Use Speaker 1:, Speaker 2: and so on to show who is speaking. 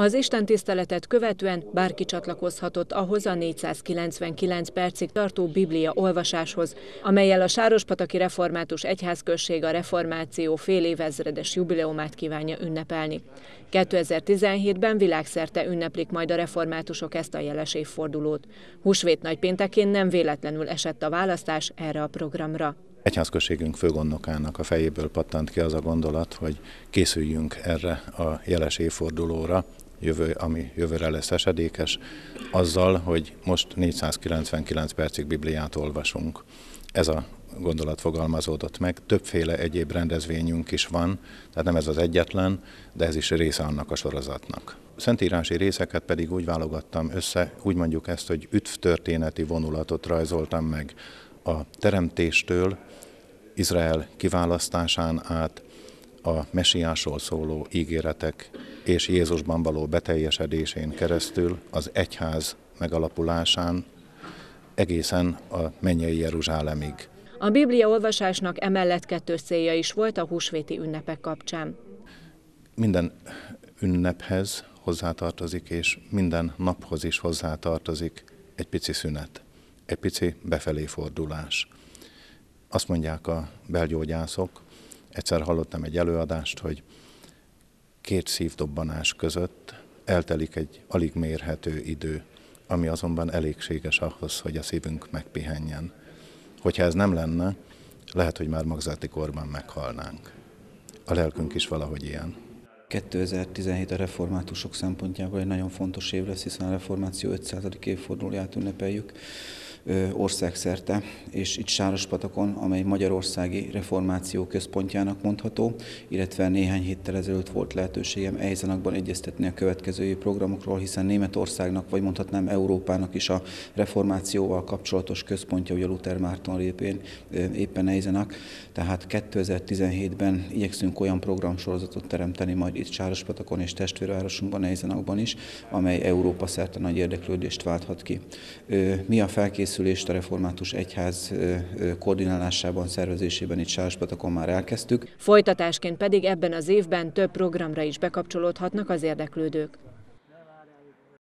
Speaker 1: Az Isten tiszteletet követően bárki csatlakozhatott ahhoz a 499 percig tartó Biblia olvasáshoz, amelyel a Sárospataki Református Egyházközség a reformáció fél évezredes jubileumát kívánja ünnepelni. 2017-ben világszerte ünneplik majd a reformátusok ezt a jeles évfordulót. Húsvét nagypéntekén nem véletlenül esett a választás erre a programra.
Speaker 2: Egyházközségünk főgondnokának a fejéből pattant ki az a gondolat, hogy készüljünk erre a jeles évfordulóra, jövő, ami jövőre lesz esedékes, azzal, hogy most 499 percig Bibliát olvasunk. Ez a gondolat fogalmazódott meg. Többféle egyéb rendezvényünk is van, tehát nem ez az egyetlen, de ez is része annak a sorozatnak. szentírási részeket pedig úgy válogattam össze, úgy mondjuk ezt, hogy üdvtörténeti vonulatot rajzoltam meg a teremtéstől, Izrael kiválasztásán át, a mesiásról szóló ígéretek és Jézusban való beteljesedésén keresztül az egyház megalapulásán egészen a mennyei Jeruzsálemig.
Speaker 1: A Biblia olvasásnak emellett kettős célja is volt a húsvéti ünnepek kapcsán.
Speaker 2: Minden ünnephez hozzátartozik, és minden naphoz is hozzátartozik egy pici szünet, egy pici befelé fordulás. Azt mondják a belgyógyászok, Egyszer hallottam egy előadást, hogy két szívdobbanás között eltelik egy alig mérhető idő, ami azonban elégséges ahhoz, hogy a szívünk megpihenjen. Hogyha ez nem lenne, lehet, hogy már magzati korban meghalnánk. A lelkünk is valahogy ilyen. 2017
Speaker 3: a reformátusok szempontjából egy nagyon fontos év lesz, hiszen a reformáció 500. évfordulóját ünnepeljük országszerte, és itt Sárospatakon, amely Magyarországi Reformáció Központjának mondható, illetve néhány héttel ezelőtt volt lehetőségem Ejzenakban egyeztetni a következő programokról, hiszen Németországnak, vagy mondhatnám Európának is a reformációval kapcsolatos központja, ugye Luther Márton répén éppen Ejzenak, tehát 2017-ben igyekszünk olyan programsorozatot teremteni majd itt Sárospatakon és testvérvárosunkban, Ejzenakban is, amely Európa szerte nagy érdeklődést válthat ki. Mi a felkészülés felkészülést a református egyház koordinálásában, szervezésében itt Sárospatakon már elkezdtük.
Speaker 1: Folytatásként pedig ebben az évben több programra is bekapcsolódhatnak az érdeklődők.